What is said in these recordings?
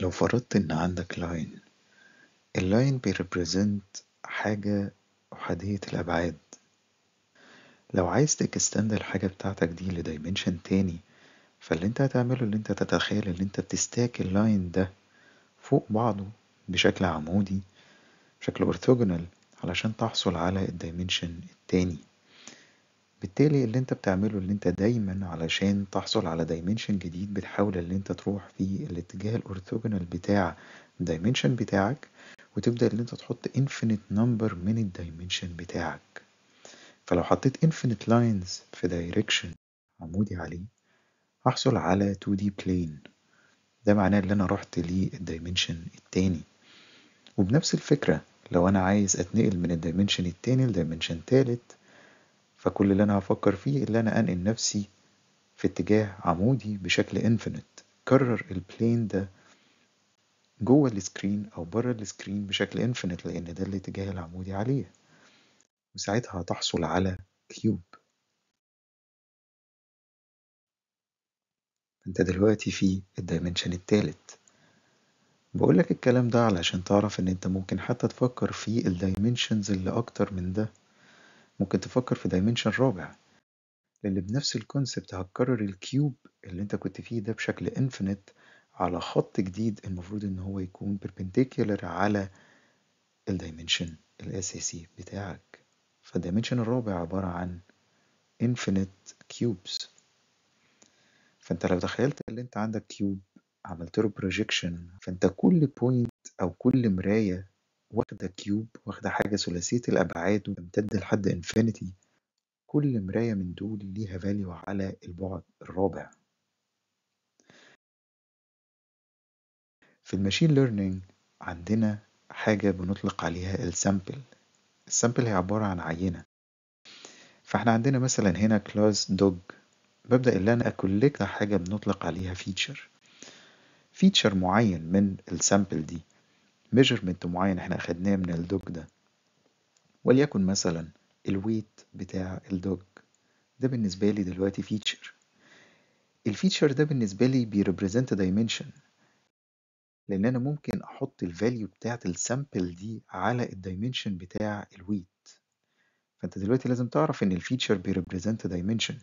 لو فرضت ان عندك لاين اللاين بيربريزنت حاجة أحادية الأبعاد لو عايز تكستند الحاجة بتاعتك دي لدايمنشن تاني فاللي انت هتعمله اللي انت تتخيل اللي انت بتستاك اللاين ده فوق بعضه بشكل عمودي بشكل اورثوجونال علشان تحصل على الدايمنشن التاني بالتالي اللي انت بتعمله اللي انت دايما علشان تحصل على دايمنشن جديد بتحاول اللي انت تروح في الاتجاه الاورثوجونال بتاع الدايمنشن بتاعك وتبدأ اللي انت تحط انفينيت نمبر من الدايمنشن بتاعك فلو حطيت انفينيت لاينز في دايركشن عمودي عليه هحصل على 2D بلين ده معناه ان انا رحت للدايمنشن التاني وبنفس الفكرة لو انا عايز اتنقل من الدايمنشن التاني لدايمنشن تالت فكل اللي انا هفكر فيه اللي انا انقل نفسي في اتجاه عمودي بشكل انفينيت كرر البلين ده جوه السكرين او بره السكرين بشكل انفينيت لان ده الاتجاه العمودي عليه وساعتها هتحصل على كيوب انت دلوقتي في الدايمنشن التالت بقولك الكلام ده علشان تعرف ان انت ممكن حتى تفكر في الدايمنشنز اللي اكتر من ده ممكن تفكر في دايمنشن رابع اللي بنفس الكونسبت هتكرر الكيوب اللي انت كنت فيه ده بشكل انفينيت على خط جديد المفروض ان هو يكون بيربنديكولر على الدايمنشن الاساسي بتاعك فالدايمنشن الرابع عبارة عن انفينيت كيوبس فانت لو تخيلت ان انت عندك كيوب عملت له بروجيكشن فانت كل بوينت او كل مراية واخدة كيوب واخدة حاجة ثلاثية الأبعاد وتمتد لحد انفينيتي كل مراية من دول ليها فاليو على البعد الرابع في الماشين ليرنينج عندنا حاجة بنطلق عليها السامبل السامبل هي عبارة عن عينة فاحنا عندنا مثلا هنا كلاس دوج ببدأ إن أنا أكولكت حاجة بنطلق عليها فيتشر فيتشر معين من السامبل دي ميجرمنت معين احنا اخدناه من الدوج ده وليكن مثلا الويت بتاع الدوج ده بالنسبة لي دلوقتي فيتشر الفيتشر ده بالنسبة لي بيربريزنت دايمنشن لان انا ممكن احط الفاليو بتاعت السامبل دي على الدايمنشن بتاع الويت فانت دلوقتي لازم تعرف ان الفيتشر بيربريزنت دايمنشن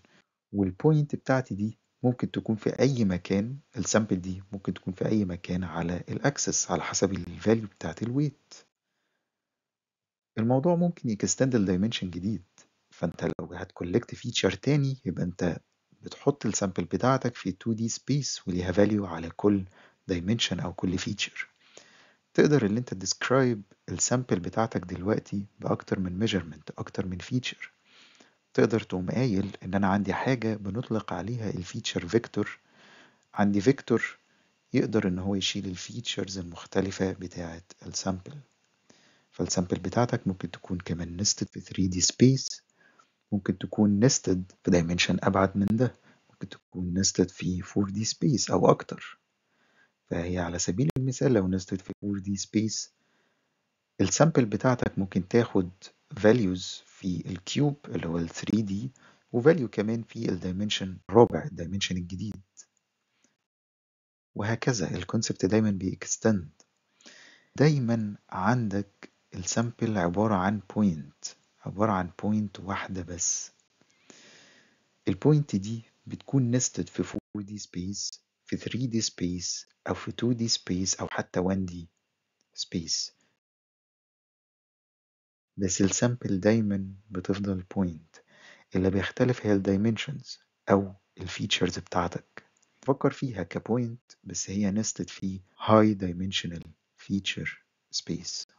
والبوينت بتاعتي دي ممكن تكون في أي مكان السامبل دي ممكن تكون في أي مكان على الأكسس على حسب الفاليو بتاعت الويت الموضوع ممكن يكستند الدايمنشن جديد فأنت لو هتكولكت فيتشر تاني يبقى أنت بتحط السامبل بتاعتك في 2D space وليها فاليو على كل دايمنشن أو كل فيتشر تقدر اللي انت تديسكرايب السامبل بتاعتك دلوقتي بأكتر من ميجرمنت أكتر من فيتشر تقدر تقوم قايل ان انا عندي حاجة بنطلق عليها الفيتشر فيكتور عندي فيكتور يقدر ان هو يشيل الفيتشرز المختلفة بتاعة السامبل فالسامبل بتاعتك ممكن تكون كمان نستد في 3 دي سبيس ممكن تكون نستد في دايمنشن ابعد من ده ممكن تكون نستد في 4 دي سبيس او اكتر فهي على سبيل المثال لو نستد في 4 دي سبيس السامبل بتاعتك ممكن تاخد values في الكيوب اللي هو ال 3 d وفاليو كمان في الدايمنشن الرابع الدايمنشن الجديد وهكذا الكونسبت دايما بيكستند دايما عندك السامبل عبارة عن بوينت عبارة عن بوينت واحدة بس البوينت دي بتكون نستد في 4D space في 3D space أو في 2D space أو حتى 1D space بس السامبل دايما بتفضل بوينت اللي بيختلف هي الدايمنشنز أو الفيتشرز بتاعتك فكر فيها كبوينت بس هي نستد في high dimensional feature space